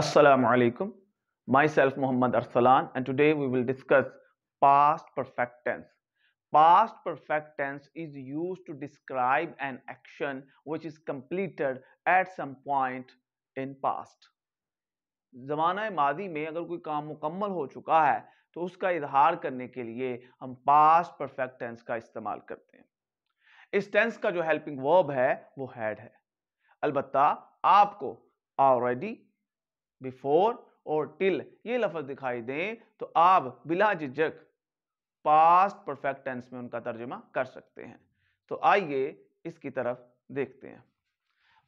Assalamu alaikum. Myself Muhammad Arsalan and today we will discuss past perfect tense. Past perfect tense is used to describe an action which is completed at some point in past. ज़माना माजी में अगर कोई काम मुकम्मल हो चुका है तो उसका इजहार करने के लिए हम पास्ट परफेक्ट टेंस का इस्तेमाल करते हैं इस टेंस का जो हेल्पिंग वर्ब है वो हैड है अलबत्ता आपको ऑलरेडी बिफोर और टिल ये लफज दिखाई दें तो आप बिला झिझक पास्ट परफेक्ट टेंस में उनका तर्जुमा कर सकते हैं तो आइए इसकी तरफ देखते हैं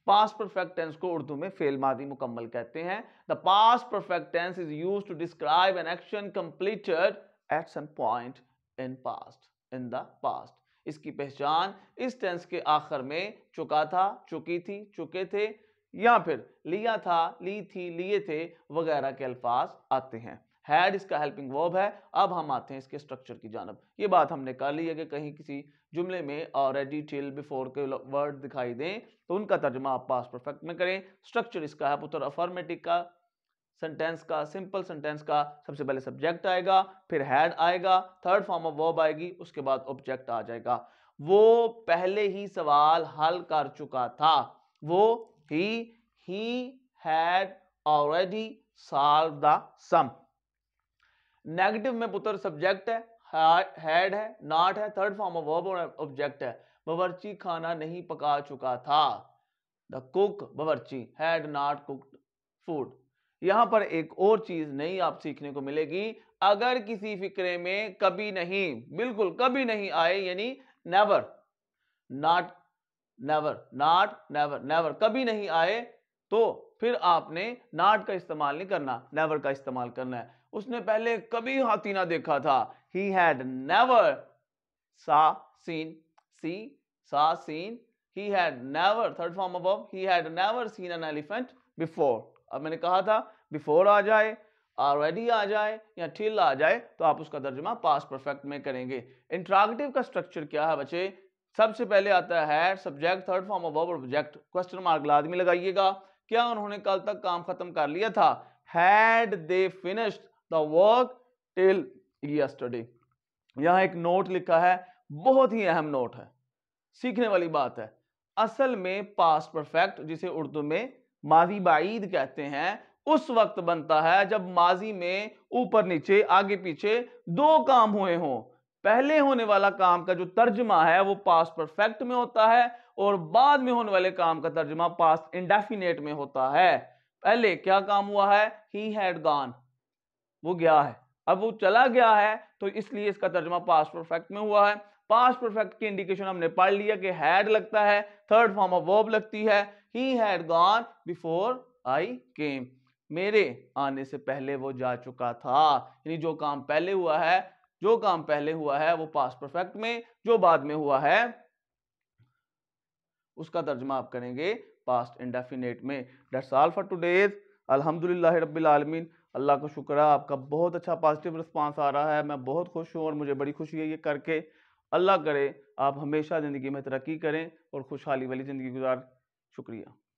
पास्ट परफेक्ट टेंस को उर्दू में फेल मादी मुकम्मल कहते हैं the past perfect tense is use to describe an action completed at some point in past in the past इसकी पहचान इस टेंस के आखिर में चुका था चुकी थी चुके थे या फिर लिया था ली थी लिए थे वगैरह के अल्फाज आते हैं हैड इसका हेल्पिंग वर्ब है अब हम आते हैं इसके स्ट्रक्चर की जानब ये बात हमने कर ली है कि कहीं किसी जुमले में ऑलरेडी टिल बिफोर के वर्ड दिखाई दें तो उनका तर्जमा आप पास परफेक्ट में करें स्ट्रक्चर इसका है पुत्र अफॉर्मेटिक का सेंटेंस का सिंपल सेंटेंस का सबसे पहले सब्जेक्ट आएगा फिर हैड आएगा थर्ड फॉर्म ऑफ वर्ब आएगी उसके बाद ऑब्जेक्ट आ जाएगा वो पहले ही सवाल हल कर चुका था वो he he had already solved the sum negative में पुत्र सब्जेक्ट है हेड है नॉट है थर्ड फॉर्म ऑफ वर्ब और ऑब्जेक्ट है बवर्ची खाना नहीं पका चुका था द कुक बवर्ची हैड नॉट कुक्ड फूड यहां पर एक और चीज नई आप सीखने को मिलेगी अगर किसी फिक्रे में कभी नहीं बिल्कुल कभी नहीं आए यानी never not never not never never कभी नहीं आए तो फिर आपने नाट का इस्तेमाल नहीं करना नेवर का इस्तेमाल करना है उसने पहले कभी हाथी ना देखा था ही हैड नेवर सा सीन सी सा seen he had never third form above he had never seen an elephant before अब मैंने कहा था बिफोर आ जाए ऑलरेडी आ जाए या ठिल आ जाए तो आप उसका तर्जमा पास परफेक्ट में करेंगे इंट्रागेटिव का स्ट्रक्चर क्या है बच्चे सबसे पहले आता है subject third form of object question mark लादमी लगाइएगा क्या उन्होंने कल तक काम खत्म कर लिया था had they finished the work till yesterday यहां एक नोट लिखा है बहुत ही अहम नोट है सीखने वाली बात है असल में पास्ट परफेक्ट जिसे उर्दू में माजी बाईद कहते हैं उस वक्त बनता है जब माजी में ऊपर नीचे आगे पीछे दो काम हुए हों पहले होने वाला काम का जो तर्जमा है वो पास परफेक्ट में होता है और बाद में होने वाले काम का तर्जमा पास इंडेफिनेट में होता है पहले क्या काम हुआ है ही हैड गॉन वो गया है अब वो चला गया है तो इसलिए इसका तर्जमा पास परफेक्ट में हुआ है पास परफेक्ट की इंडिकेशन हमने पढ़ लिया कि हैड लगता है थर्ड फॉर्म ऑफ वर्ब लगती है he had gone before I came मेरे आने से पहले वो जा चुका था यानी जो काम पहले हुआ है जो काम पहले हुआ है वो पास परफेक्ट में जो बाद में हुआ है उसका तर्जमा आप करेंगे पास्ट इंडेफिनेट में डेट्स ऑल फॉर टूडेज अलहमदिल्ला रब्बिल अल्लाह का शुक्र है आपका बहुत अच्छा पॉजिटिव रिस्पांस आ रहा है मैं बहुत खुश हूँ और मुझे बड़ी खुशी है ये करके अल्लाह करे आप हमेशा ज़िंदगी में तरक्की करें और खुशहाली वाली ज़िंदगी गुजार शुक्रिया